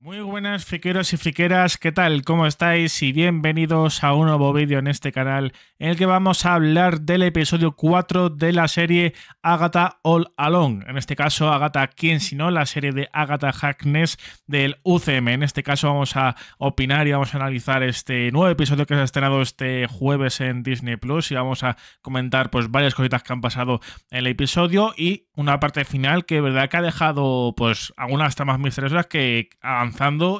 Muy buenas friqueros y friqueras, ¿qué tal? ¿Cómo estáis? Y bienvenidos a un nuevo vídeo en este canal en el que vamos a hablar del episodio 4 de la serie Agatha All Alone. En este caso, Agatha ¿Quién si no? La serie de Agatha Hackness del UCM. En este caso vamos a opinar y vamos a analizar este nuevo episodio que se ha estrenado este jueves en Disney Plus y vamos a comentar pues varias cositas que han pasado en el episodio y una parte final que verdad que ha dejado pues algunas tramas misteriosas que han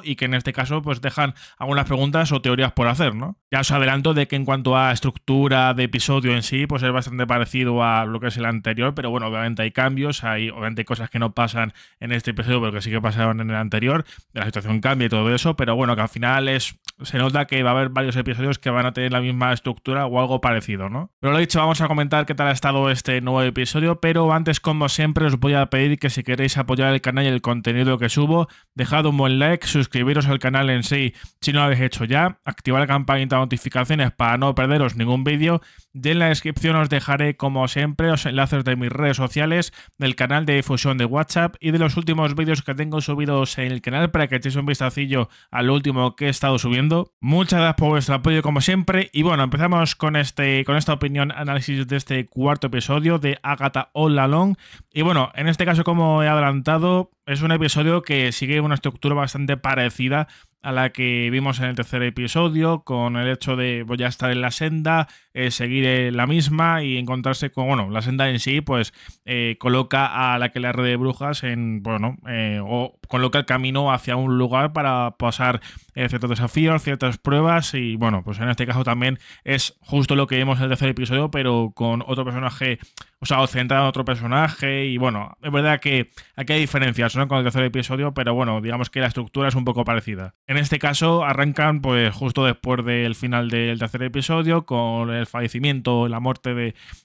y que en este caso pues dejan algunas preguntas o teorías por hacer, ¿no? Ya os adelanto de que en cuanto a estructura de episodio en sí, pues es bastante parecido a lo que es el anterior, pero bueno, obviamente hay cambios, hay obviamente cosas que no pasan en este episodio, pero que sí que pasaron en el anterior, la situación cambia y todo eso, pero bueno, que al final es se nota que va a haber varios episodios que van a tener la misma estructura o algo parecido, ¿no? Pero lo dicho, vamos a comentar qué tal ha estado este nuevo episodio, pero antes como siempre os voy a pedir que si queréis apoyar el canal y el contenido que subo, dejad un buen like, suscribiros al canal en sí si no lo habéis hecho ya, activar la campanita de notificaciones para no perderos ningún vídeo y en la descripción os dejaré como siempre los enlaces de mis redes sociales, del canal de difusión de WhatsApp y de los últimos vídeos que tengo subidos en el canal para que echéis un vistacillo al último que he estado subiendo. Muchas gracias por vuestro apoyo como siempre y bueno, empezamos con, este, con esta opinión, análisis de este cuarto episodio de Agatha All Along y bueno, en este caso como he adelantado es un episodio que sigue una estructura bastante parecida a la que vimos en el tercer episodio, con el hecho de voy pues, a estar en la senda, eh, seguir eh, la misma y encontrarse con, bueno, la senda en sí, pues eh, coloca a la que le red de brujas en, bueno, o coloca el camino hacia un lugar para pasar ciertos desafíos, ciertas pruebas y, bueno, pues en este caso también es justo lo que vimos en el tercer episodio, pero con otro personaje, o sea, centrado en otro personaje y, bueno, es verdad que aquí hay diferencias, ¿no? Con el tercer episodio, pero bueno, digamos que la estructura es un poco parecida. En este caso arrancan pues justo después del final del tercer episodio con el fallecimiento, la muerte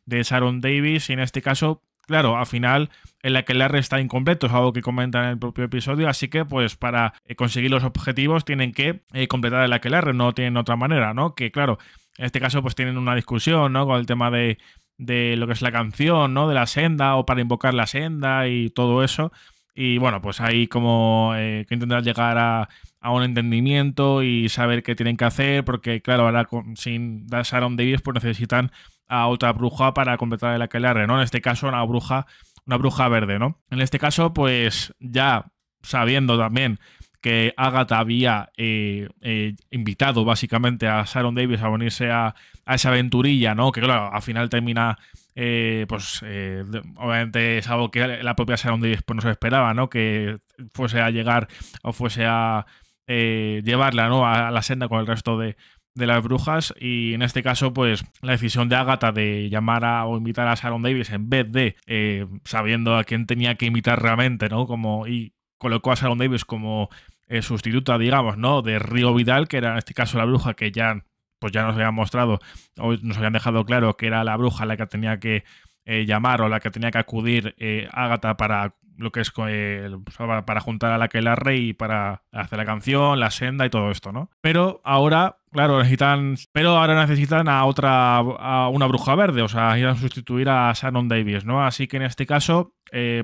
de, Sharon Davis y en este caso, claro, al final el aquelarre está incompleto, es algo que comentan en el propio episodio, así que pues para eh, conseguir los objetivos tienen que eh, completar el aquelarre, no tienen otra manera, ¿no? Que claro, en este caso pues tienen una discusión, ¿no? Con el tema de, de lo que es la canción, ¿no? De la senda o para invocar la senda y todo eso. Y bueno, pues ahí como eh, que intentar llegar a, un entendimiento y saber qué tienen que hacer, porque claro, ahora con, sin dar Sharon Davis, pues necesitan a otra bruja para completar el aquelarre, ¿no? En este caso, una bruja, una bruja verde, ¿no? En este caso, pues ya sabiendo también que Agatha había eh, eh, invitado básicamente a Sharon Davis a unirse a, a esa aventurilla, ¿no? Que claro, al final termina eh, pues eh, obviamente es algo que la propia Davis pues, no se esperaba, ¿no? Que fuese a llegar o fuese a eh, llevarla, A, la senda con el resto de, las brujas y en este caso pues la decisión de Agatha de llamar o invitar a Sharon Davis en vez de sabiendo a quién tenía que invitar realmente, ¿no? Como, y colocó a Sharon Davis como sustituta, digamos, ¿no? De Río Vidal, que era en este caso la bruja que ya pues ya nos habían mostrado o nos habían dejado claro que era la bruja la que tenía que eh, llamar o la que tenía que acudir Ágata eh, Agatha para lo que es eh, pues para juntar a la que la rey para hacer la canción, la senda y todo esto, ¿no? Pero ahora, claro, necesitan, pero ahora necesitan a otra, a una bruja verde, o sea, a sustituir a Shannon Davis, ¿no? Así que en este caso,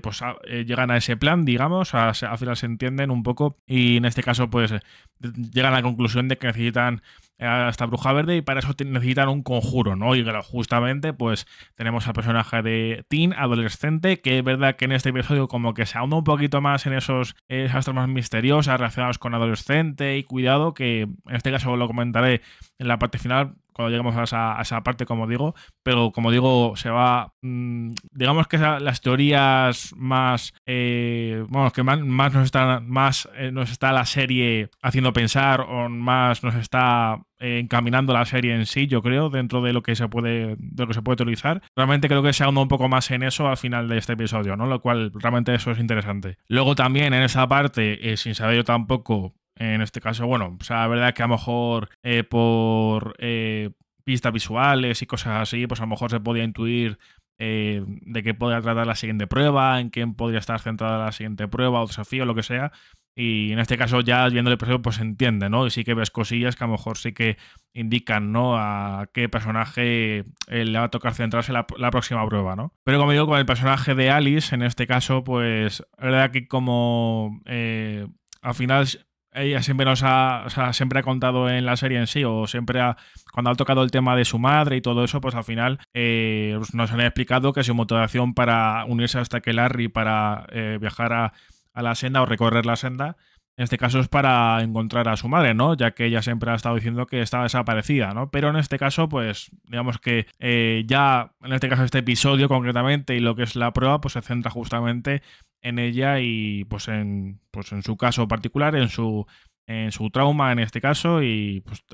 pues ah, llegan a ese plan, digamos, a, al final se entienden un poco y en este caso, pues llegan a la conclusión de que necesitan eh, hasta Bruja Verde y para eso necesitan un conjuro, ¿no? Y claro, justamente pues tenemos al personaje de Teen, adolescente, que es verdad que en este episodio como que se ahonda un poquito más en esos, eh, esas más misteriosas relacionadas con adolescente y cuidado, que en este caso lo comentaré en la parte final, cuando lleguemos a esa, parte, como digo, pero como digo, se va, mm, digamos que las teorías más, bueno, eh, que más, nos están, más eh, nos está la serie haciendo pensar o más nos está eh, encaminando la serie en sí, yo creo, dentro de lo que se puede, de lo que se puede utilizar. Realmente creo que se ahonda un poco más en eso al final de este episodio, ¿no? Lo cual realmente eso es interesante. Luego también en esa parte, sin saber yo tampoco en este caso, bueno, o sea, la verdad que a lo mejor eh, por eh, pistas visuales y cosas así, pues a lo mejor se podía intuir eh, de qué podría tratar la siguiente prueba, en quién podría estar centrada la siguiente prueba o desafío, lo que sea. Y en este caso, ya viéndole el episodio, pues se entiende, ¿no? Y sí que ves cosillas que a lo mejor sí que indican, ¿no? A qué personaje le va a tocar centrarse la, próxima prueba, ¿no? Pero como digo, con el personaje de Alice, en este caso, pues, la verdad que como al final ella siempre nos ha, siempre ha contado en la serie en sí, o siempre ha, cuando ha tocado el tema de su madre y todo eso, pues al final eh, pues nos han explicado que su motivación para unirse hasta que Larry para eh, viajar a, la senda o recorrer la senda en este caso es para encontrar a su madre, ¿no? Ya que ella siempre ha estado diciendo que estaba desaparecida, ¿no? Pero en este caso, pues, digamos que eh, ya, en este caso, este episodio concretamente y lo que es la prueba, pues se centra justamente en ella y, pues, en, pues, en su caso particular, en su en su trauma en este caso y pues,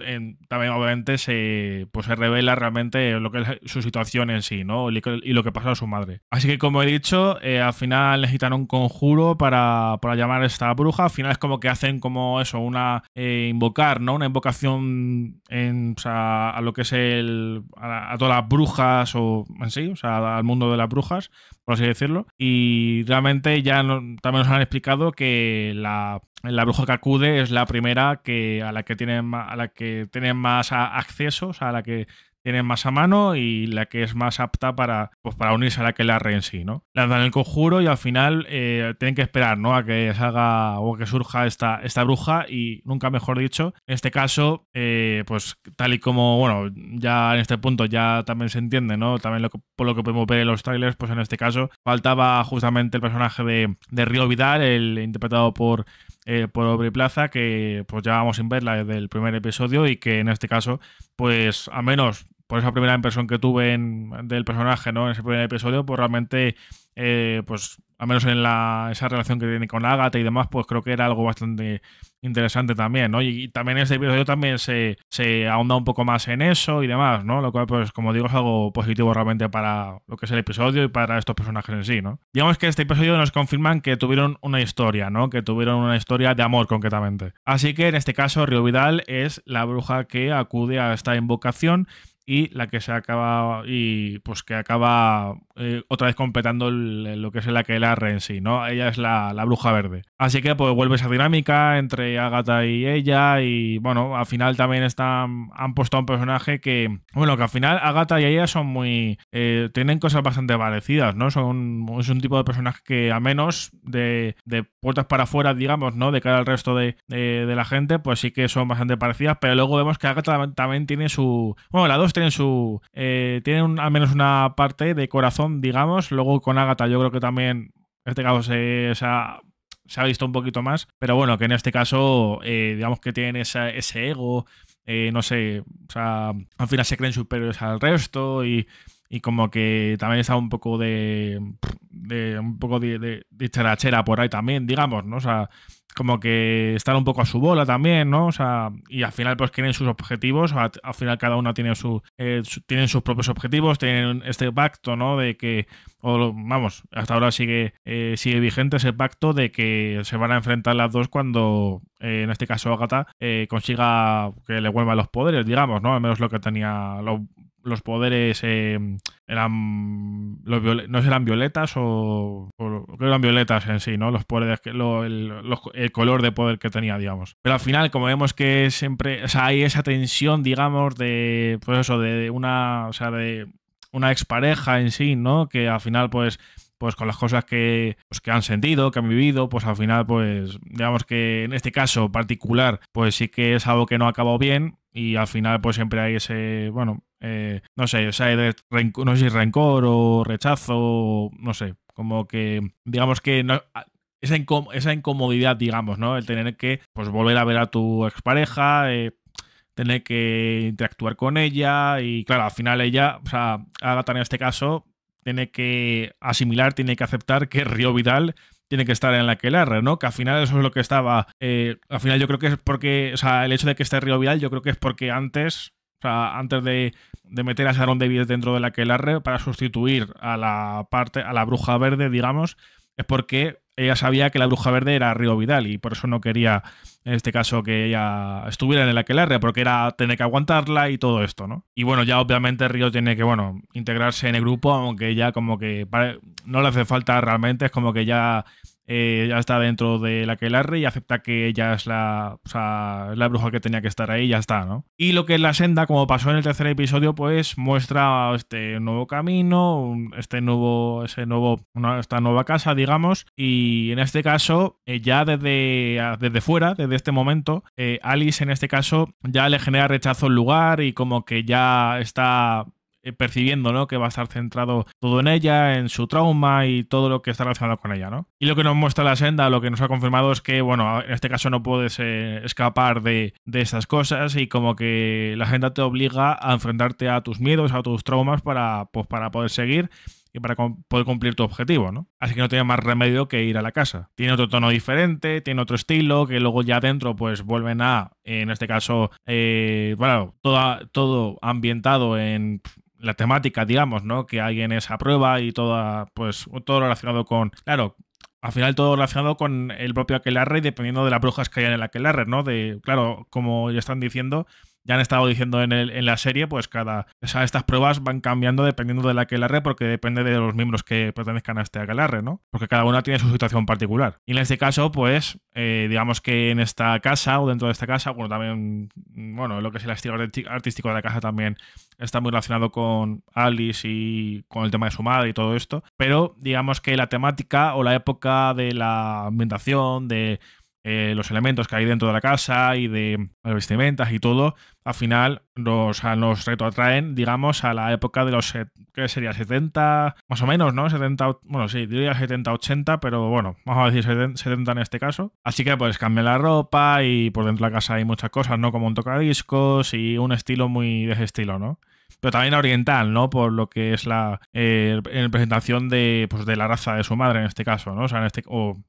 también obviamente se, pues, se revela realmente lo que es su situación en sí ¿no? y, lo que pasó a su madre. Así que como he dicho, eh, al final necesitan un conjuro para, para, llamar a esta bruja, al final es como que hacen como eso, una eh, invocar, ¿no? una invocación en, a lo que es el, a, a todas las brujas o en sí, o sea, al mundo de las brujas por así decirlo. Y realmente ya también nos han explicado que la, la bruja que acude es la primera que, a la que tienen, a la que tienen más accesos, a la que tienen más a mano y la que es más apta para, pues, para unirse a la que la en sí, ¿no? Lanzan el conjuro y al final eh, tienen que esperar, ¿no? A que salga o que surja esta, esta bruja y nunca mejor dicho. En este caso, eh, pues tal y como, bueno, ya en este punto ya también se entiende, ¿no? También por lo que podemos ver en los trailers, pues en este caso faltaba justamente el personaje de, de Río Vidal, el interpretado por eh, por Plaza, que pues ya vamos sin verla desde el primer episodio y que en este caso, pues al menos por esa primera impresión que tuve del personaje, ¿no? En ese primer episodio, pues realmente, eh, pues al menos en la, esa relación que tiene con Agatha y demás, pues creo que era algo bastante interesante también, ¿no? Y, también en este episodio también se, se, ahonda un poco más en eso y demás, ¿no? Lo cual, pues como digo, es algo positivo realmente para lo que es el episodio y para estos personajes en sí, ¿no? Digamos que este episodio nos confirman que tuvieron una historia, ¿no? Que tuvieron una historia de amor concretamente. Así que en este caso, Río Vidal es la bruja que acude a esta invocación y la que se acaba y pues que acaba eh, otra vez completando lo que es la la aquelarre en sí, ¿no? Ella es la, bruja verde. Así que pues vuelve esa dinámica entre Agatha y ella y bueno, al final también están, han puesto a un personaje que, bueno, que al final Agatha y ella son muy, eh, tienen cosas bastante parecidas, ¿no? Son, es un tipo de personaje que a menos de, puertas para afuera, digamos, ¿no? De cara al resto de, la gente, pues sí que son bastante parecidas, pero luego vemos que Agatha también tiene su, bueno, la dos tienen su. Eh, tienen al menos una parte de corazón, digamos. Luego con Agatha, yo creo que también. En este caso se, ha, visto un poquito más. Pero bueno, que en este caso, eh, digamos que tienen ese ego. Eh, no sé. O sea, al final se creen superiores al resto y como que también está un poco de, un poco de, de, por ahí también, digamos, ¿no? O sea, como que están un poco a su bola también, ¿no? O sea, y al final pues tienen sus objetivos, al final cada uno tiene eh, su, tienen sus propios objetivos, tienen este pacto, ¿no? De que, o, vamos, hasta ahora sigue, eh, sigue vigente ese pacto de que se van a enfrentar las dos cuando, eh, en este caso Agatha, consiga que le vuelvan los poderes, digamos, ¿no? Al menos lo que tenía, los poderes eh, eran los no eran violetas o, eran violetas en sí, ¿no? Los poderes que el, color de poder que tenía, digamos. Pero al final, como vemos que siempre, o sea, hay esa tensión, digamos, de pues eso, de una, o sea, de una expareja en sí, ¿no? Que al final pues pues con las cosas que, pues, que han sentido, que han vivido, pues al final, pues digamos que en este caso particular, pues sí que es algo que no ha acabado bien y al final pues siempre hay ese, bueno, eh, no sé, o sea, no sé si rencor o rechazo, no sé, como que digamos que esa, incomodidad, digamos, ¿no? El tener que pues volver a ver a tu expareja, eh, tener que interactuar con ella y claro, al final ella, o sea, Agatha en este caso, tiene que asimilar, tiene que aceptar que Río Vidal tiene que estar en la que ¿no? Que al final eso es lo que estaba. Eh, al final yo creo que es porque. O sea, el hecho de que esté Río Vidal, yo creo que es porque antes antes de, meter a Sharon David dentro de la Kelarre para sustituir a la parte, a la bruja verde, digamos, es porque ella sabía que la bruja verde era Río Vidal y por eso no quería, en este caso, que ella estuviera en la Aquelarre, porque era tener que aguantarla y todo esto, ¿no? Y bueno, ya obviamente Río tiene que, bueno, integrarse en el grupo, aunque ya como que no le hace falta realmente, es como que ya eh, ya está dentro de la que re y acepta que ella es la, o sea, la bruja que tenía que estar ahí y ya está, ¿no? Y lo que es la senda, como pasó en el tercer episodio, pues muestra este nuevo camino, este nuevo, ese nuevo, esta nueva casa, digamos, y en este caso, eh, ya desde, desde fuera, desde este momento, eh, Alice en este caso ya le genera rechazo el lugar y como que ya está eh, percibiendo, ¿no? Que va a estar centrado todo en ella, en su trauma y todo lo que está relacionado con ella, ¿no? Y lo que nos muestra la senda, lo que nos ha confirmado es que, bueno, en este caso no puedes eh, escapar de, de cosas y como que la agenda te obliga a enfrentarte a tus miedos, a tus traumas para, pues, para poder seguir y para poder cumplir tu objetivo, ¿no? Así que no tiene más remedio que ir a la casa. Tiene otro tono diferente, tiene otro estilo, que luego ya adentro pues vuelven a, en este caso, eh, bueno, todo ambientado en la temática, digamos, ¿no? Que alguien es a prueba y toda, ah, pues, todo relacionado con. Claro, al final todo relacionado con el propio aquelarre y dependiendo de las brujas que hay en el aquelarre, ¿no? De, claro, como ya están diciendo, ya han estado diciendo en, el, la serie, pues cada. estas pruebas van cambiando dependiendo de la aquelarre, porque depende de los miembros que pertenezcan a este aquelarre, ¿no? Porque cada una tiene su situación particular. Y en este caso, pues, eh, digamos que en esta casa o dentro de esta casa, bueno, también, bueno, lo que es el estilo artístico de la casa también está muy relacionado con Alice y con el tema de su madre y todo esto. Pero digamos que la temática o la época de la ambientación, de eh, los elementos que hay dentro de la casa y de las vestimentas y todo, al final nos, nos retrotraen, digamos, a la época de los, sería? 70, más o menos, ¿no? 70, bueno, sí, diría 70, 80, pero bueno, vamos a decir 70 en este caso. Así que pues cambia la ropa y por dentro de la casa hay muchas cosas, ¿no? Como un tocadiscos y un estilo muy de ese estilo, ¿no? pero también oriental, ¿no? Por lo que es la eh, representación de, pues, de la raza de su madre en este caso, ¿no? O sea, este,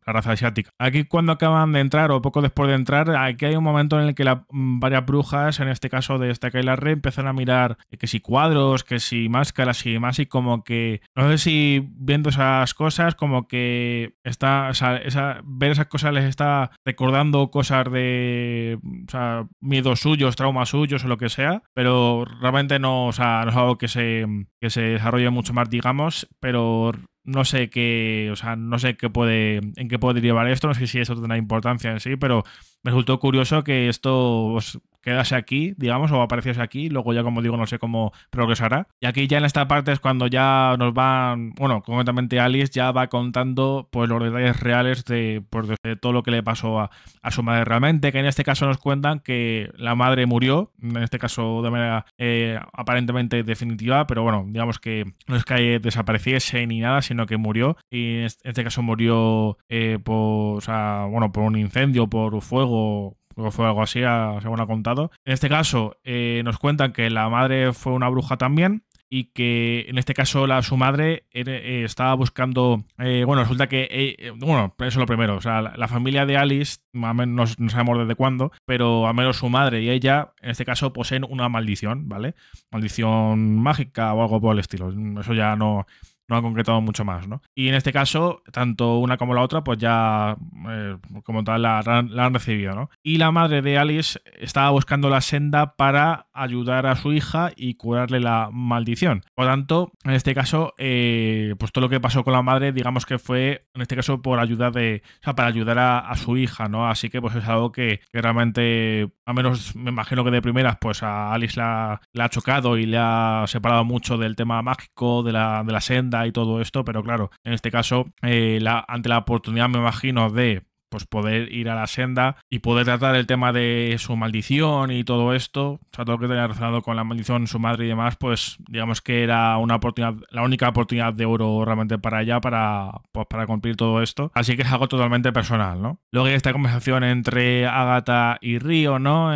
la raza asiática. Aquí cuando acaban de entrar o poco después de entrar, aquí hay un momento en el que la, mm, varias brujas, en este caso de esta la Rey empiezan a mirar eh, que si cuadros, que si máscaras y demás, y como que, no sé si viendo esas cosas, como que está, o sea, esa, ver esas cosas les está recordando cosas de, o sea, miedos suyos, traumas suyos o lo que sea, pero realmente no o sea, no es algo que se, que se desarrolle mucho más, digamos, pero no sé qué, o sea, no sé qué puede, en qué puede llevar esto, no sé si eso tendrá importancia en sí, pero me resultó curioso que esto, pues, quedase aquí, digamos, o apareciese aquí, luego ya como digo, no sé cómo progresará. Y aquí ya en esta parte es cuando ya nos van, bueno, concretamente Alice ya va contando pues los detalles reales de, pues, todo lo que le pasó a, su madre realmente, que en este caso nos cuentan que la madre murió, en este caso de manera eh, aparentemente definitiva, pero bueno, digamos que no es que desapareciese ni nada, sino que murió, y en este caso murió eh, por, pues, bueno, por un incendio, por fuego, fue algo así, según ha contado. En este caso, eh, nos cuentan que la madre fue una bruja también y que en este caso su madre eh, estaba buscando, eh, bueno, resulta que, bueno, eso es lo primero, o sea, la, familia de Alice, no, no, sabemos desde cuándo, pero al menos su madre y ella, en este caso, poseen una maldición, ¿vale? Maldición mágica o algo por el estilo, eso ya no, no ha concretado mucho más, ¿no? Y en este caso, tanto una como la otra, pues ya eh, como tal la, han recibido, ¿no? Y la madre de Alice estaba buscando la senda para ayudar a su hija y curarle la maldición. Por tanto, en este caso, eh, pues todo lo que pasó con la madre, digamos que fue, en este caso, por ayuda de, o sea, para ayudar a, su hija, ¿no? Así que pues es algo que, realmente, a menos me imagino que de primeras, pues a Alice la, la ha chocado y le ha separado mucho del tema mágico, de la, de la senda, y todo esto, pero claro, en este caso, eh, ante la oportunidad, me imagino, de pues poder ir a la senda y poder tratar el tema de su maldición y todo esto, o sea, todo lo que tenía relacionado con la maldición, su madre y demás, pues digamos que era una oportunidad, la única oportunidad de oro realmente para ella para, pues, para cumplir todo esto. Así que es algo totalmente personal, ¿no? Luego hay esta conversación entre Agatha y Río, ¿no?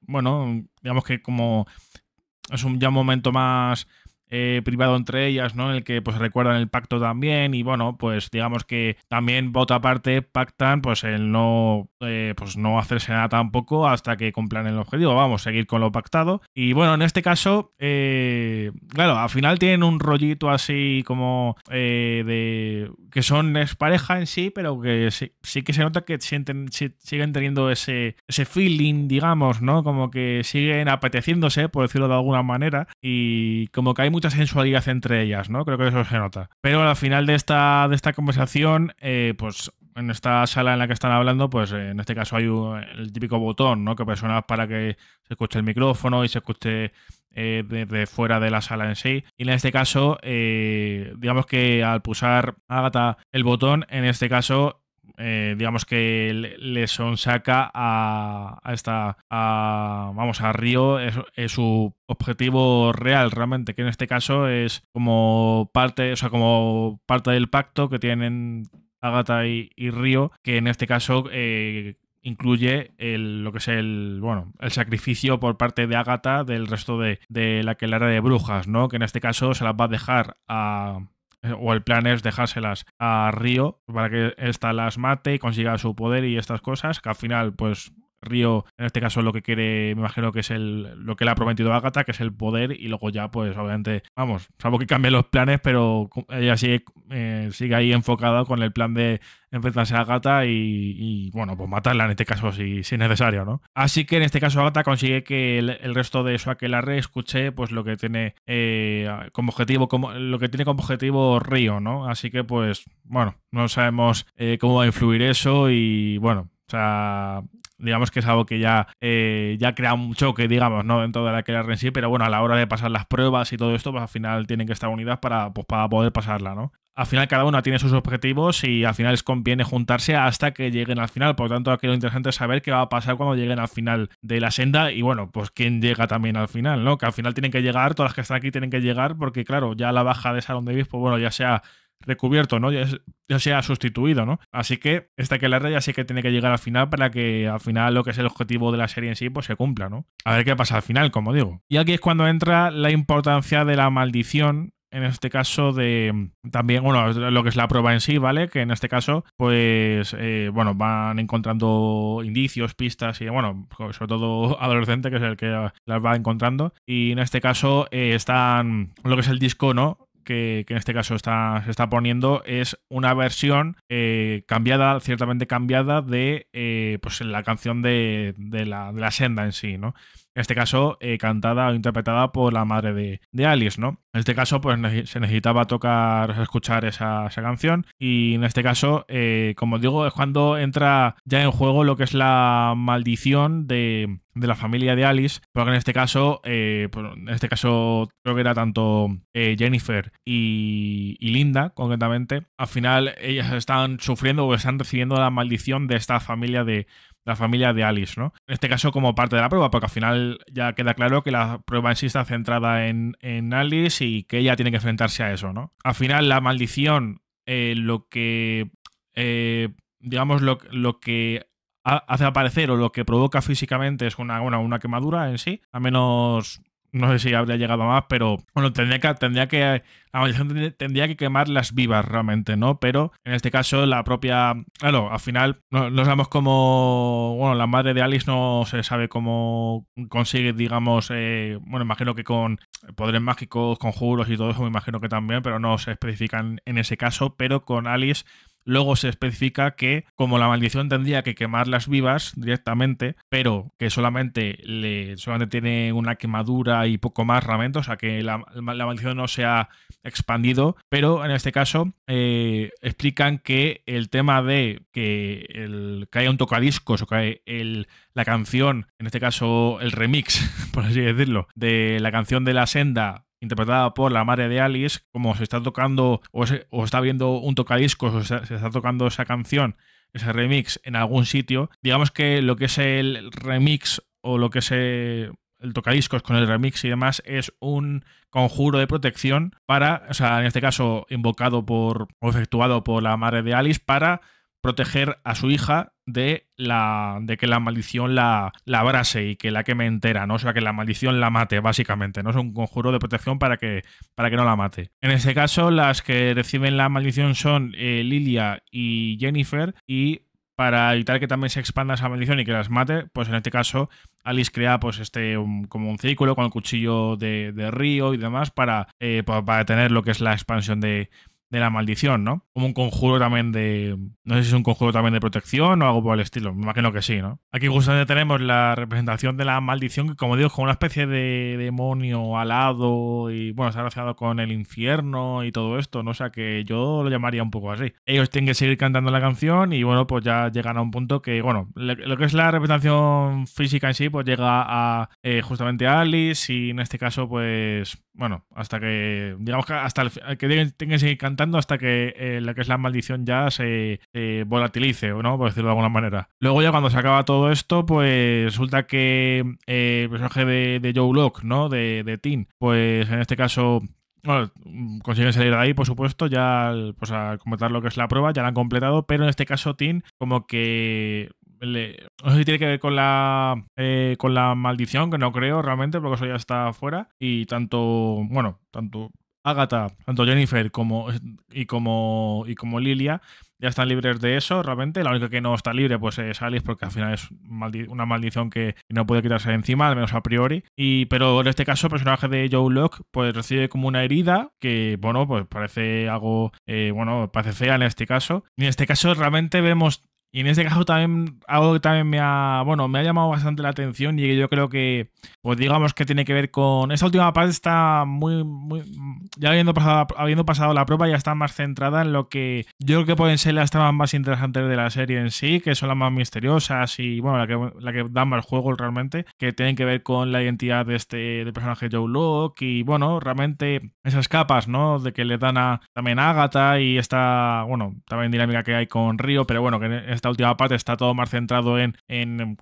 bueno, digamos que como es un ya un momento más eh, privado entre ellas, ¿no? En el que pues recuerdan el pacto también y bueno, pues digamos que también por aparte pactan pues el no eh, pues no hacerse nada tampoco hasta que cumplan el objetivo, vamos, a seguir con lo pactado y bueno, en este caso eh, claro, al final tienen un rollito así como de que son pareja en sí, pero que sí, que se nota que sienten, siguen teniendo ese, ese feeling, digamos, ¿no? Como que siguen apeteciéndose, por decirlo de alguna manera y como que hay mucho sensualidad entre ellas, ¿no? Creo que eso se nota. Pero al final de esta, de esta conversación, eh, pues en esta sala en la que están hablando, pues eh, en este caso hay el típico botón, ¿no? Que presiona para que se escuche el micrófono y se escuche desde eh, fuera de la sala en sí. Y en este caso, digamos que al pulsar Agatha el botón, en este caso eh, digamos que le sonsaca a, a esta, a, vamos, a Río es, su objetivo real realmente, que en este caso es como parte, o sea, como parte del pacto que tienen Agatha y, Río, que en este caso eh, incluye el, lo que es el bueno el sacrificio por parte de Agatha del resto de, de la que de brujas, ¿no? Que en este caso se las va a dejar a o el plan es dejárselas a Río para que ésta las mate y consiga su poder y estas cosas, que al final pues Río, en este caso, lo que quiere, me imagino que es el, lo que le ha prometido a Agatha, que es el poder, y luego ya, pues obviamente, vamos, salvo que cambie los planes, pero ella sigue, eh, sigue ahí enfocada con el plan de enfrentarse a Agatha y, bueno, pues matarla en este caso si, es necesario, ¿no? Así que en este caso Agatha consigue que el, resto de su aquelarre escuche pues lo que tiene eh, como objetivo, como, lo que tiene como objetivo Río, ¿no? Así que pues, bueno, no sabemos eh, cómo va a influir eso y bueno, o sea, digamos que es algo que ya, eh, ya crea un choque, digamos, ¿no? Dentro de la que en sí, pero bueno, a la hora de pasar las pruebas y todo esto, pues al final tienen que estar unidas para, pues, para poder pasarla, ¿no? Al final cada una tiene sus objetivos y al final les conviene juntarse hasta que lleguen al final. Por lo tanto, aquí lo interesante es saber qué va a pasar cuando lleguen al final de la senda y bueno, pues quién llega también al final, ¿no? Que al final tienen que llegar, todas las que están aquí tienen que llegar, porque claro, ya la baja de Salón Davis, pues bueno, ya sea recubierto, ¿no? Ya, se ha sustituido, ¿no? Así que esta que la ya sí que tiene que llegar al final para que al final lo que es el objetivo de la serie en sí pues se cumpla, ¿no? A ver qué pasa al final, como digo. Y aquí es cuando entra la importancia de la maldición en este caso de mm, también, bueno, lo que es la prueba en sí, ¿vale? Que en este caso, pues, eh, bueno, van encontrando indicios, pistas y, bueno, pues, sobre todo adolescente, que es el que las va encontrando. Y en este caso eh, están lo que es el disco, ¿no? que, en este caso está, se está poniendo es una versión eh, cambiada, ciertamente cambiada, de eh, pues la canción de, la, de, la, senda en sí, ¿no? en este caso eh, cantada o interpretada por la madre de, Alice, ¿no? En este caso, pues se necesitaba tocar, escuchar esa, canción y en este caso, eh, como digo, es cuando entra ya en juego lo que es la maldición de, la familia de Alice, porque en este caso, eh, pues, en este caso creo que era tanto Jennifer y, Linda, concretamente, al final ellas están sufriendo o están recibiendo la maldición de esta familia de, la familia de Alice, ¿no? En este caso como parte de la prueba, porque al final ya queda claro que la prueba en sí está centrada en, Alice y que ella tiene que enfrentarse a eso, ¿no? Al final la maldición, eh, lo que, eh, digamos, lo, lo que hace aparecer o lo que provoca físicamente es una, una, una quemadura en sí, a menos no sé si habría llegado a más, pero bueno, tendría que, tendría que, la maldición tendría que quemarlas vivas realmente, ¿no? Pero en este caso, la propia, Bueno, al final no, sabemos cómo, bueno, la madre de Alice no se sabe cómo consigue, digamos, eh, bueno, imagino que con poderes mágicos, conjuros y todo eso, me imagino que también, pero no se especifican en ese caso, pero con Alice Luego se especifica que, como la maldición tendría que quemarlas vivas directamente, pero que solamente, le, solamente tiene una quemadura y poco más realmente, o sea que la, maldición no se ha expandido, pero en este caso eh, explican que el tema de que, el, un tocadiscos o cae la canción, en este caso el remix, por así decirlo, de la canción de la senda interpretada por la madre de Alice, como se está tocando o, está viendo un tocadiscos o se, está tocando esa canción, ese remix en algún sitio, digamos que lo que es el remix o lo que es el, tocadiscos con el remix y demás es un conjuro de protección para, o sea, en este caso invocado por o efectuado por la madre de Alice para proteger a su hija de la de que la maldición la, la abrase y que la queme entera, ¿no? O sea, que la maldición la mate, básicamente, ¿no? Es un conjuro de protección para que, para que no la mate. En este caso, las que reciben la maldición son eh, Lilia y Jennifer y para evitar que también se expanda esa maldición y que las mate, pues en este caso Alice crea pues este como un círculo con el cuchillo de, de río y demás para, eh, pues, para, para, tener lo que es la expansión de, de la maldición, ¿no? Como un conjuro también de. No sé si es un conjuro también de protección o algo por el estilo. Me imagino que sí, ¿no? Aquí justamente tenemos la representación de la maldición, que como digo, es como una especie de demonio alado y bueno, está relacionado con el infierno y todo esto, ¿no? O sea que yo lo llamaría un poco así. Ellos tienen que seguir cantando la canción y bueno, pues ya llegan a un punto que, bueno, lo que es la representación física en sí, pues llega a eh, justamente a Alice y en este caso, pues, bueno, hasta que, digamos que hasta el, que tengan que seguir cantando hasta que eh, la que es la maldición ya se volatilice o ¿no? Por decirlo de alguna manera. Luego ya cuando se acaba todo esto, pues resulta que eh, el personaje de, Joe Locke, ¿no? De, de Tin, pues en este caso bueno, consiguen salir de ahí, por supuesto, ya al, pues, al completar lo que es la prueba, ya la han completado, pero en este caso Tin como que... no sé si tiene que ver con la eh, con la maldición, que no creo realmente, porque eso ya está fuera. Y tanto, bueno, tanto Agatha, tanto Jennifer como, y, como, y como Lilia ya están libres de eso, realmente. La única que no está libre pues es Alice, porque al final es una maldición que no puede quitarse encima, al menos a priori. Y, pero en este caso, el personaje de Joe Locke pues recibe como una herida que, bueno, pues parece algo, eh, bueno, parece fea en este caso. Y en este caso realmente vemos y en ese caso también algo que también me ha, bueno, me ha llamado bastante la atención y yo creo que, pues digamos que tiene que ver con esa última parte está muy, muy ya habiendo pasado, habiendo pasado la prueba ya está más centrada en lo que yo creo que pueden ser las tramas más interesantes de la serie en sí, que son las más misteriosas y bueno, la que, la que da más juego realmente, que tienen que ver con la identidad de este personaje Joe Locke y bueno, realmente esas capas, ¿no? De que le dan a también a Agatha y esta, bueno, también dinámica que hay con Río, pero bueno, que es esta última parte está todo más centrado en,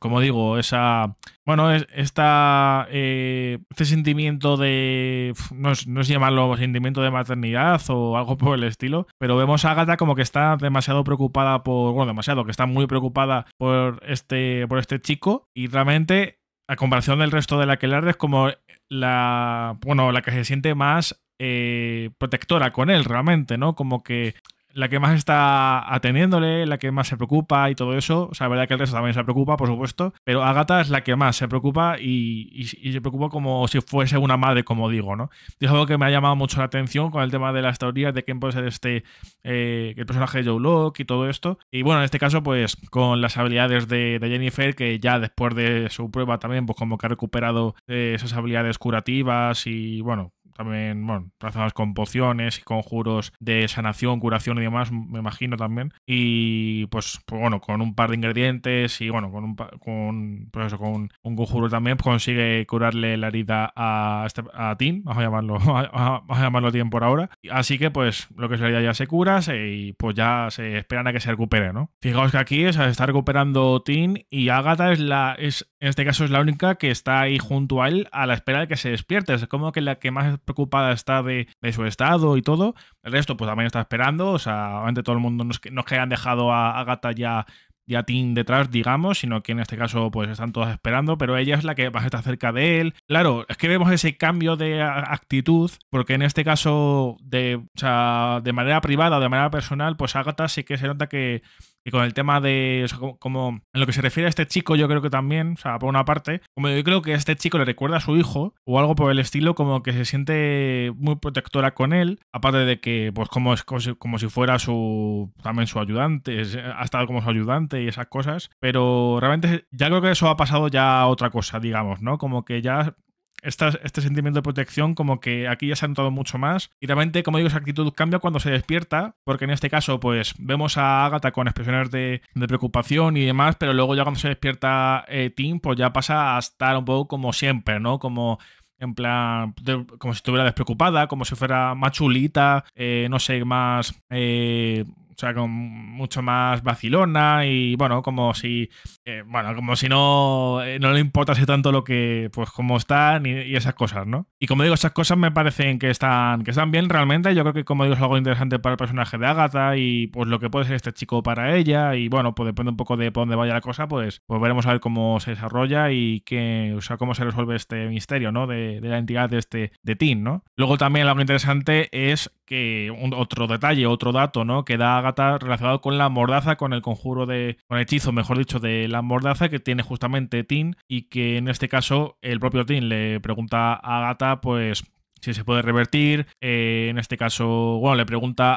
como digo, esa. Bueno, esta, eh, este sentimiento de. No es, llamarlo sentimiento de maternidad o algo por el estilo, pero vemos a Agatha como que está demasiado preocupada por. Bueno, demasiado, que está muy preocupada por este, por este chico y realmente. A comparación del resto de la que es como la bueno la que se siente más eh, protectora con él realmente, ¿no? Como que la que más está ateniéndole, la que más se preocupa y todo eso. O sea, la verdad que el resto también se preocupa, por supuesto. Pero Agatha es la que más se preocupa y, se preocupa como si fuese una madre, como digo, ¿no? Y es algo que me ha llamado mucho la atención con el tema de las teorías de quién puede ser este, eh, el personaje de Joe Locke y todo esto. Y bueno, en este caso, pues con las habilidades de, Jennifer, que ya después de su prueba también, pues como que ha recuperado eh, esas habilidades curativas y bueno, también, bueno, relacionadas con pociones y conjuros de sanación, curación y demás, me imagino también. Y pues, pues bueno, con un par de ingredientes y bueno, con un, con, pues eso, con un conjuro también pues, consigue curarle la herida a, este, a Tim, vamos a llamarlo, a, a llamarlo Tim por ahora. Así que pues lo que es la herida ya se cura y pues ya se esperan a que se recupere, ¿no? Fijaos que aquí o sea, se está recuperando Tin y Agatha es la, es, en este caso es la única que está ahí junto a él a la espera de que se despierte. Es como que la que más preocupada está de, su estado y todo. El resto, pues también está esperando. O sea, obviamente todo el mundo nos, es que han dejado a, Agatha ya y a Tim detrás, digamos, sino que en este caso pues están todas esperando, pero ella es la que más está cerca de él. Claro, es que vemos ese cambio de actitud, porque en este caso de, o sea, de manera privada, de manera personal, pues Agatha sí que se nota que, y con el tema de, como, en lo que se refiere a este chico, yo creo que también, o sea, por una parte, como yo creo que este chico le recuerda a su hijo o algo por el estilo, como que se siente muy protectora con él, aparte de que, pues, como es como si, como si fuera su, también su ayudante, ha estado como su ayudante y esas cosas, pero realmente ya creo que eso ha pasado ya a otra cosa, digamos, ¿no? Como que ya este sentimiento de protección como que aquí ya se ha notado mucho más. Y realmente, como digo, esa actitud cambia cuando se despierta, porque en este caso, pues vemos a Agatha con expresiones de, preocupación y demás, pero luego ya cuando se despierta eh, Tim, pues ya pasa a estar un poco como siempre, ¿no? Como en plan, como si estuviera despreocupada, como si fuera más chulita, eh, no sé, más... Eh, o sea, con mucho más vacilona y bueno, como si, eh, bueno, como si no, eh, no le importase tanto lo que, pues cómo están y, esas cosas, ¿no? Y como digo, esas cosas me parecen que están, que están bien realmente, yo creo que como digo es algo interesante para el personaje de Agatha y pues lo que puede ser este chico para ella y bueno, pues depende un poco de por dónde vaya la cosa, pues, pues veremos a ver cómo se desarrolla y qué, o sea, cómo se resuelve este misterio, ¿no? De, la entidad de este, de Tim, ¿no? Luego también algo interesante es que otro detalle, otro dato, ¿no? Que da Agatha relacionado con la mordaza, con el conjuro de, con el hechizo, mejor dicho, de la mordaza que tiene justamente Tin y que en este caso el propio Tin le pregunta a Agatha, pues si se puede revertir. Eh, en este caso, bueno, le pregunta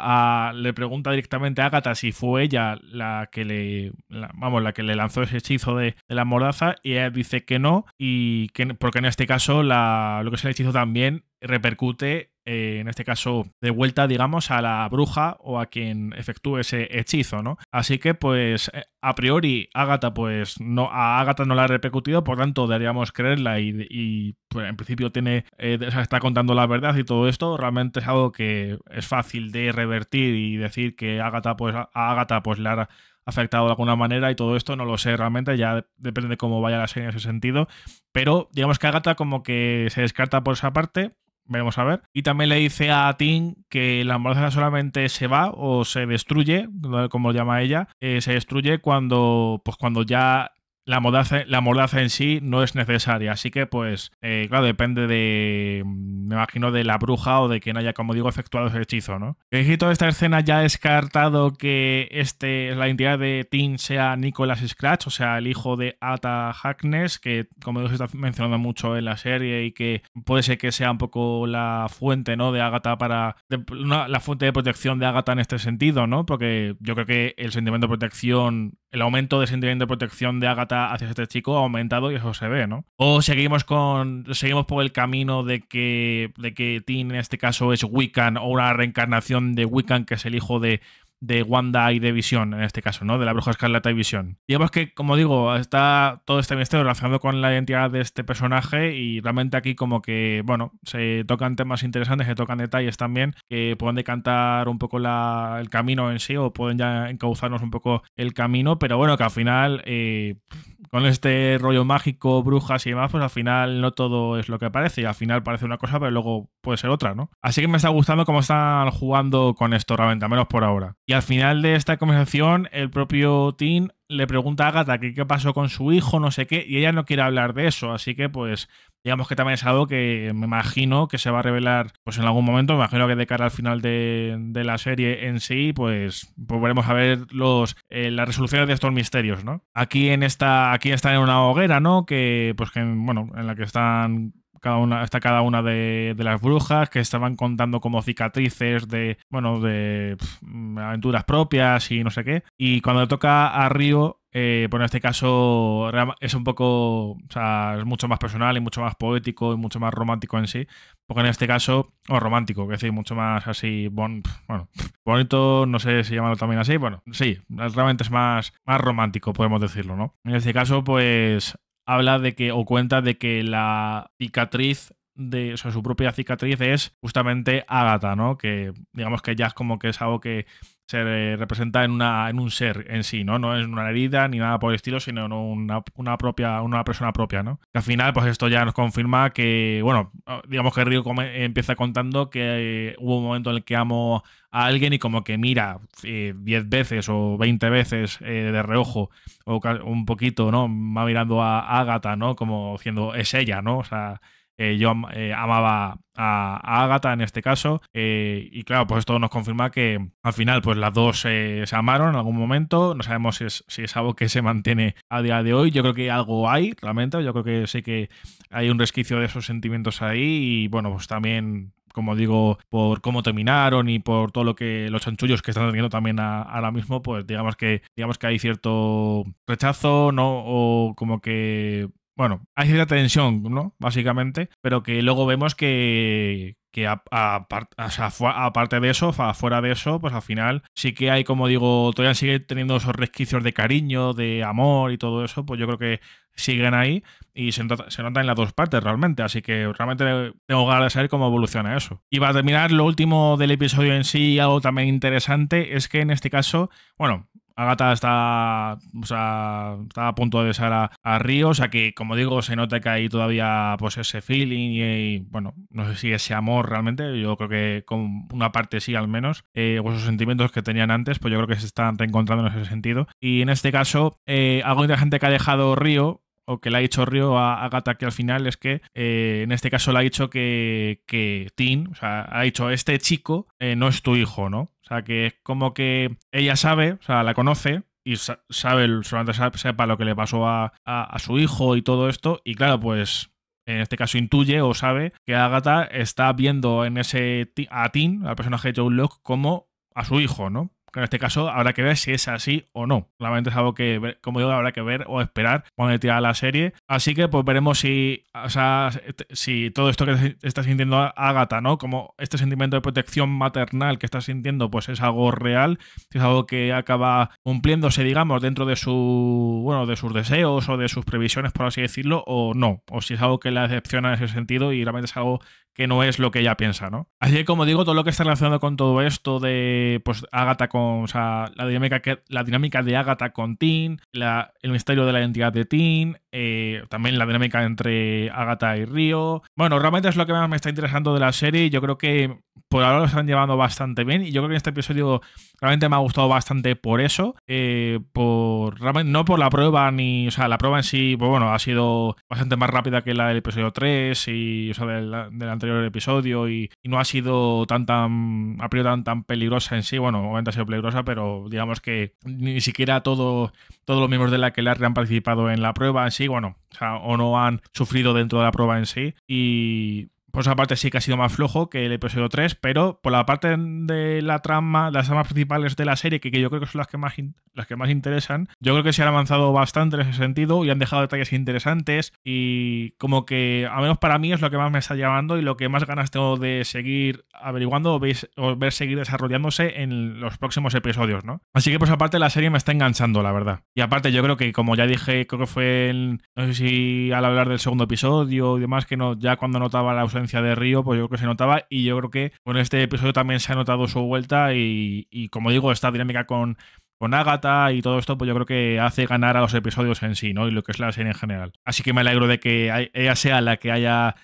a, le pregunta directamente a Agatha si fue ella la que le, vamos, la que le lanzó ese hechizo de, la mordaza y ella dice que no y que porque en este caso lo que es el hechizo también repercute eh, en este caso, de vuelta, digamos, a la bruja o a quien efectúe ese hechizo, ¿no? Así que, pues, eh, a priori, Agatha, pues, no, a Agatha no la ha repercutido, por tanto, deberíamos creerla y, pues, en principio tiene, eh, está contando la verdad y todo esto, realmente es algo que es fácil de revertir y decir que Agatha, pues, a Agatha, pues, ha afectado de alguna manera y todo esto, no lo sé realmente, ya depende de cómo vaya la serie en ese sentido, pero digamos que Agatha como que se descarta por esa parte veremos a ver. Y también le dice a Tim que la ambulancia solamente se va o se destruye, como lo llama ella, eh, se destruye cuando, pues cuando ya la mordaza, la mordaza en sí no es necesaria. Así que, pues, eh, claro, depende de. Mm, me imagino de la bruja o de quien haya, como digo, efectuado ese hechizo, ¿no? Y toda esta escena ya ha descartado que este, la identidad de Tim sea Nicholas Scratch, o sea, el hijo de Ata Hackness, que, como digo, se está mencionando mucho en la serie y que puede ser que sea un poco la fuente, ¿no? De Agatha para. la fuente de protección de Agatha en este sentido, ¿no? Porque yo creo que el sentimiento de protección el aumento de sentimiento de protección de Agatha hacia este chico ha aumentado y eso se ve, ¿no? O seguimos con. seguimos por el camino de que. de que Tin en este caso es Wiccan o una reencarnación de Wiccan, que es el hijo de de Wanda y de Visión, en este caso, ¿no? De la Bruja Escarlata y Visión. Digamos que, como digo, está todo este misterio relacionado con la identidad de este personaje y realmente aquí como que, bueno, se tocan temas interesantes, se tocan detalles también que pueden decantar un poco el camino en sí o pueden ya encauzarnos un poco el camino, pero bueno, que al final... Eh, con este rollo mágico, brujas y demás, pues al final no todo es lo que parece. Y al final parece una cosa, pero luego puede ser otra, ¿no? Así que me está gustando cómo están jugando con esto, realmente, al menos por ahora. Y al final de esta conversación, el propio Tim le pregunta a Agatha qué pasó con su hijo, no sé qué, y ella no quiere hablar de eso, así que pues digamos que también es algo que me imagino que se va a revelar pues en algún momento, me imagino que de cara al final de, la serie en sí, pues volveremos pues a ver los, eh, las resoluciones de estos misterios, ¿no? Aquí en esta, aquí están en una hoguera, ¿no? Que pues que, bueno, en la que están cada una, hasta cada una de, las brujas, que estaban contando como cicatrices de, bueno, de aventuras propias y no sé qué. Y cuando le toca a Río, eh, pues en este caso es un poco, o sea, es mucho más personal y mucho más poético y mucho más romántico en sí, porque en este caso, o romántico, que decir, mucho más así, bueno, bonito, no sé si llamarlo también así, bueno, sí, realmente es más, más romántico, podemos decirlo, ¿no? En este caso, pues habla de que o cuenta de que la cicatriz de o sea, su propia cicatriz es justamente Agatha, ¿no? Que digamos que ya es como que es algo que se representa en, una, en un ser en sí, ¿no? No es una herida ni nada por el estilo, sino una, una, propia, una persona propia, ¿no? al final, pues esto ya nos confirma que, bueno, digamos que Río empieza contando que eh, hubo un momento en el que amo a alguien y como que mira 10 eh, veces o 20 veces eh, de reojo o un poquito, ¿no? Va mirando a ágata ¿no? Como diciendo, es ella, ¿no? O sea eh, yo eh, amaba a, Agatha en este caso. Eh, y claro, pues esto nos confirma que al final, pues las dos se amaron en algún momento. No sabemos si es, algo que se mantiene a día de hoy. Yo creo que algo hay, realmente. Yo creo que sé que hay un resquicio de esos sentimientos ahí. Y bueno, pues también. Como digo, por cómo terminaron y por todo lo que los chanchullos que están teniendo también ahora mismo, pues digamos que digamos que hay cierto rechazo, ¿no? O como que bueno, hay cierta tensión, ¿no? Básicamente, pero que luego vemos que, aparte de eso, fuera de eso, pues al final sí que hay, como digo, todavía sigue teniendo esos resquicios de cariño, de amor y todo eso, pues yo creo que siguen ahí y se nota, en las dos partes realmente, así que realmente tengo ganas de saber cómo evoluciona eso. Y para terminar, lo último del episodio en sí, algo también interesante, es que en este caso, bueno, Agata está, o sea, a punto de besar a, Río, o sea que, como digo, se nota que hay todavía pues, ese feeling y, bueno, no sé si ese amor realmente, yo creo que con una parte sí al menos, eh, o esos sentimientos que tenían antes, pues yo creo que se están reencontrando en ese sentido. Y en este caso, eh, algo gente que ha dejado Río o que le ha dicho Río a, Agatha que al final es que eh, en este caso le ha dicho que, que Tin, o sea, ha dicho este chico eh, no es tu hijo, ¿no? O sea, que es como que ella sabe, o sea, la conoce y sabe, solamente sepa lo que le pasó a, su hijo y todo esto y claro, pues en este caso intuye o sabe que Agatha está viendo en ese a Tin, al personaje de Joe Locke, como a su hijo, ¿no? En este caso habrá que ver si es así o no. Claramente es algo que, como digo, habrá que ver o esperar cuando tira la serie. Así que pues veremos si, o sea, si todo esto que está sintiendo Agatha, ¿no? Como este sentimiento de protección maternal que está sintiendo, pues es algo real, si es algo que acaba cumpliéndose, digamos, dentro de su, bueno, de sus deseos o de sus previsiones, por así decirlo, o no. O si es algo que la decepciona en ese sentido y realmente es algo que no es lo que ella piensa, ¿no? Así que, como digo, todo lo que está relacionado con todo esto de, pues, Agatha con la, dinámica la dinámica de Agatha con Teen, el misterio de la identidad de Tin. Eh, también la dinámica entre Agatha y Río. Bueno, realmente es lo que más me está interesando de la serie. Yo creo que por ahora lo están llevando bastante bien. Y yo creo que en este episodio realmente me ha gustado bastante por eso. Eh, por realmente, no por la prueba ni. O sea, la prueba en sí, pues bueno, ha sido bastante más rápida que la del episodio 3 y o sea, del, anterior episodio. Y, no ha sido tan tan. ha sido tan tan peligrosa en sí. Bueno, obviamente ha sido peligrosa, pero digamos que ni siquiera todo, todos los miembros de la que han participado en la prueba en sí y bueno O sea, o no han sufrido dentro de la prueba en sí. Y por esa parte sí que ha sido más flojo que el episodio 3, pero por la parte de la trama, las tramas principales de la serie, que, que yo creo que son las que, más las que más interesan, yo creo que se han avanzado bastante en ese sentido y han dejado detalles interesantes y como que, al menos para mí, es lo que más me está llamando y lo que más ganas tengo de seguir averiguando o, ver seguir desarrollándose en los próximos episodios, ¿no? Así que por esa parte la serie me está enganchando, la verdad. Y aparte yo creo que, como ya dije, creo que fue, en, no sé si al hablar del segundo episodio y demás, que no, ya cuando notaba la ausencia de Río, pues yo creo que se notaba y yo creo que con este episodio también se ha notado su vuelta y, como digo, esta dinámica con, con Agatha y todo esto, pues yo creo que hace ganar a los episodios en sí, ¿no? Y lo que es la serie en general. Así que me alegro de que ella sea la que haya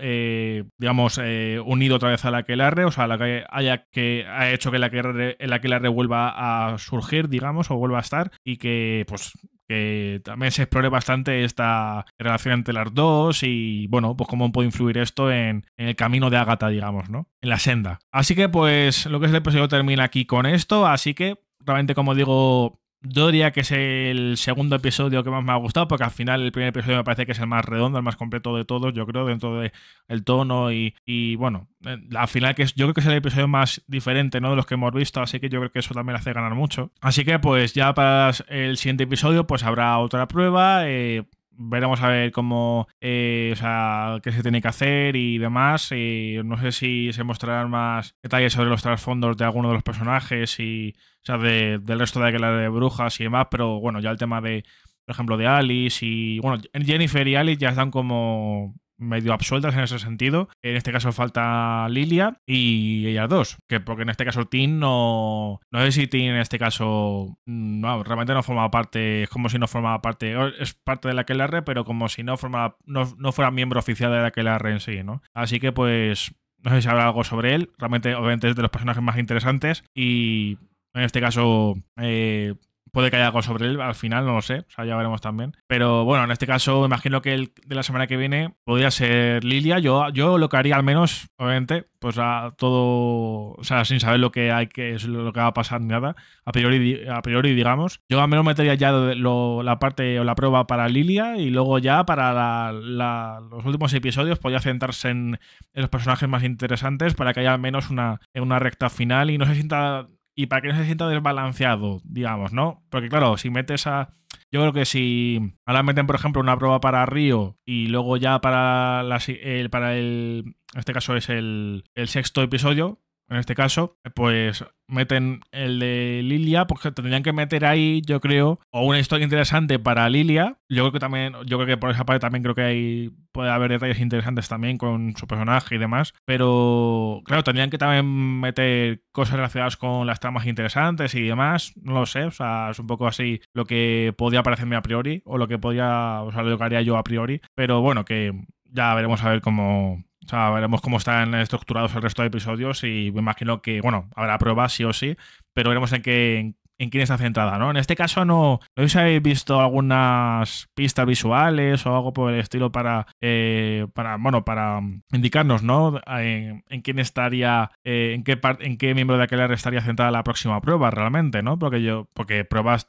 eh, digamos, eh, unido otra vez a la que la o sea, la que haya que ha hecho que la que la que vuelva a surgir, digamos, o vuelva a estar, y que pues que también se explore bastante esta relación entre las dos y, bueno, pues cómo puede influir esto en, el camino de Agatha, digamos, ¿no? En la senda. Así que, pues, lo que es el episodio termina aquí con esto, así que, realmente, como digo, yo diría que es el segundo episodio que más me ha gustado, porque al final el primer episodio me parece que es el más redondo, el más completo de todos, yo creo, dentro del el tono y, bueno, eh, al final que es, yo creo que es el episodio más diferente ¿no? de los que hemos visto, así que yo creo que eso también hace ganar mucho. Así que pues ya para el siguiente episodio pues habrá otra prueba. Eh, veremos a ver cómo, eh, o sea, qué se tiene que hacer y demás. Y no sé si se mostrarán más detalles sobre los trasfondos de alguno de los personajes y o sea, del resto de la de brujas y demás, pero bueno, ya el tema de, por ejemplo, de Alice y, bueno, Jennifer y Alice ya están como medio absueltas en ese sentido. En este caso falta Lilia y ellas dos, que porque en este caso Tim no... No sé si Tim en este caso no, mm, realmente no formaba parte, es como si no formaba parte, es parte de la Aquelarre, pero como si no, formaba, no, fuera miembro oficial de la Aquelarre en sí, ¿no? Así que pues no sé si habrá algo sobre él. Realmente, obviamente, es de los personajes más interesantes. Y en este caso, eh, puede que haya algo sobre él al final, no lo sé. O sea, ya veremos también. Pero bueno, en este caso, me imagino que el de la semana que viene podría ser Lilia. Yo, yo lo que haría al menos, obviamente, pues a todo. O sea, sin saber lo que hay que lo que va a pasar ni nada. A priori, a priori, digamos. Yo al menos metería ya la parte o la prueba para Lilia. Y luego ya para los últimos episodios podría centrarse en, los personajes más interesantes para que haya al menos una, una recta final. Y no se sienta y para que no se sienta desbalanceado, digamos, ¿no? Porque claro, si metes a... Yo creo que si ahora meten, por ejemplo, una prueba para Río y luego ya para, el, para el... En este caso es el, el sexto episodio, en este caso, pues meten el de Lilia, porque tendrían que meter ahí, yo creo, o una historia interesante para Lilia. Yo creo que también, yo creo que por esa parte también creo que hay, puede haber detalles interesantes también con su personaje y demás. Pero, claro, tendrían que también meter cosas relacionadas con las tramas interesantes y demás. No lo sé, o sea, es un poco así lo que podía parecerme a priori, o lo que podía, o sea, lo que haría yo a priori. Pero bueno, que ya veremos a ver cómo o sea, veremos cómo están estructurados el resto de episodios y me imagino que, bueno, habrá pruebas sí o sí, pero veremos en qué, en quién está centrada, ¿no? En este caso no, no habéis visto algunas pistas visuales o algo por el estilo para, eh, para bueno, para indicarnos, ¿no? En, quién estaría, eh, en qué en qué miembro de aquel estaría centrada la próxima prueba realmente, ¿no? Porque yo, porque pruebas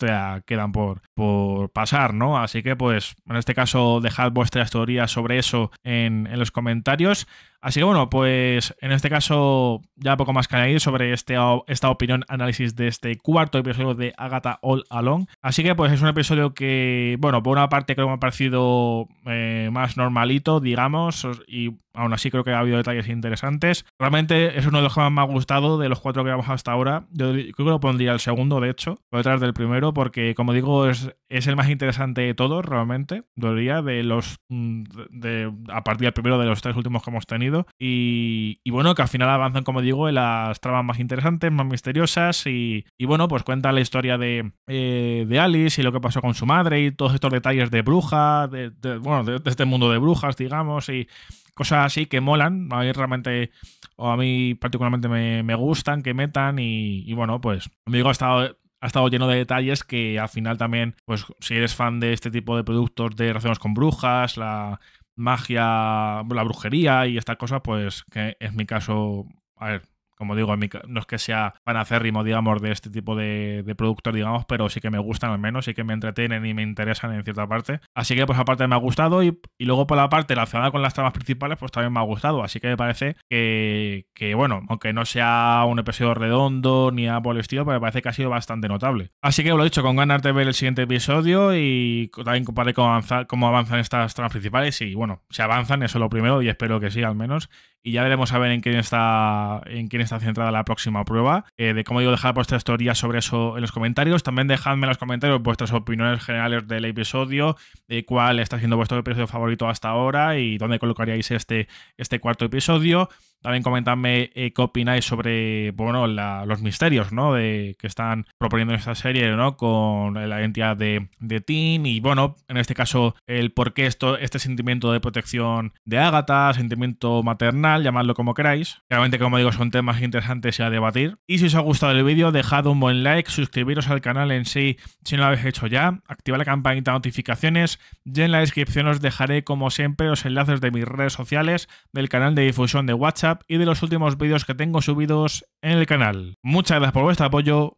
quedan por, por pasar, ¿no? Así que pues, en este caso, dejad vuestras teorías sobre eso en, los comentarios. Así que bueno, pues en este caso ya poco más que añadir sobre este, esta opinión, análisis de este cuarto de Agatha All Along. Así que pues es un episodio que, bueno, por una parte creo que me ha parecido eh, más normalito, digamos, y Aún así creo que ha habido detalles interesantes. Realmente es uno de los que más me ha gustado de los cuatro que vamos hasta ahora. Yo creo que lo pondría el segundo, de hecho, por detrás del primero, porque como digo, es, es el más interesante de todos, realmente. Diría de los... Mm, de, a partir del primero de los tres últimos que hemos tenido. Y, bueno, que al final avanzan, como digo, en las tramas más interesantes, más misteriosas. Y, y bueno, pues cuenta la historia de, eh, de Alice y lo que pasó con su madre y todos estos detalles de bruja, de, bueno, de este mundo de brujas, digamos. Y cosas así que molan. A mí realmente, o a mí particularmente me, gustan, que metan. Y, bueno, pues, amigo ha estado ha estado lleno de detalles que al final también, pues si eres fan de este tipo de productos de relaciones con brujas, la magia, la brujería y estas cosas, pues que es mi caso, a ver, como digo, no es que sea panacérrimo, digamos, de este tipo de, de productos, digamos, pero sí que me gustan al menos, sí que me entretienen y me interesan en cierta parte. Así que, pues, aparte me ha gustado y, luego por la parte relacionada con las tramas principales, pues también me ha gustado. Así que me parece que, que bueno, aunque no sea un episodio redondo ni a por estilo, pero me parece que ha sido bastante notable. Así que, lo he dicho, con ganas de ver el siguiente episodio y también comparé cómo, avanzan, estas tramas principales. Y bueno, se avanzan, eso es lo primero y espero que sí, al menos y ya veremos a ver en quién está, en quién está centrada la próxima prueba. Eh, de cómo digo, dejad vuestras teorías sobre eso en los comentarios. También dejadme en los comentarios vuestras opiniones generales del episodio, de cuál está siendo vuestro episodio favorito hasta ahora y dónde colocaríais este, este cuarto episodio. También comentadme eh, qué opináis sobre bueno, los misterios ¿no? de, que están proponiendo esta serie ¿no? con la identidad de, de Tim y, bueno, en este caso, el por qué esto, este sentimiento de protección de Agatha, sentimiento maternal, llamadlo como queráis. Realmente, como digo, son temas interesantes y a debatir. Y si os ha gustado el vídeo, dejad un buen like, suscribiros al canal en sí si no lo habéis hecho ya, activa la campanita de notificaciones y en la descripción os dejaré, como siempre, los enlaces de mis redes sociales, del canal de difusión de WhatsApp y de los últimos vídeos que tengo subidos en el canal. Muchas gracias por vuestro apoyo.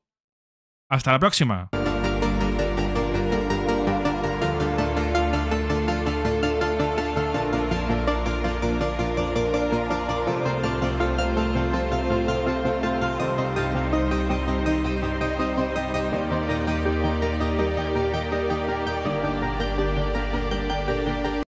Hasta la próxima.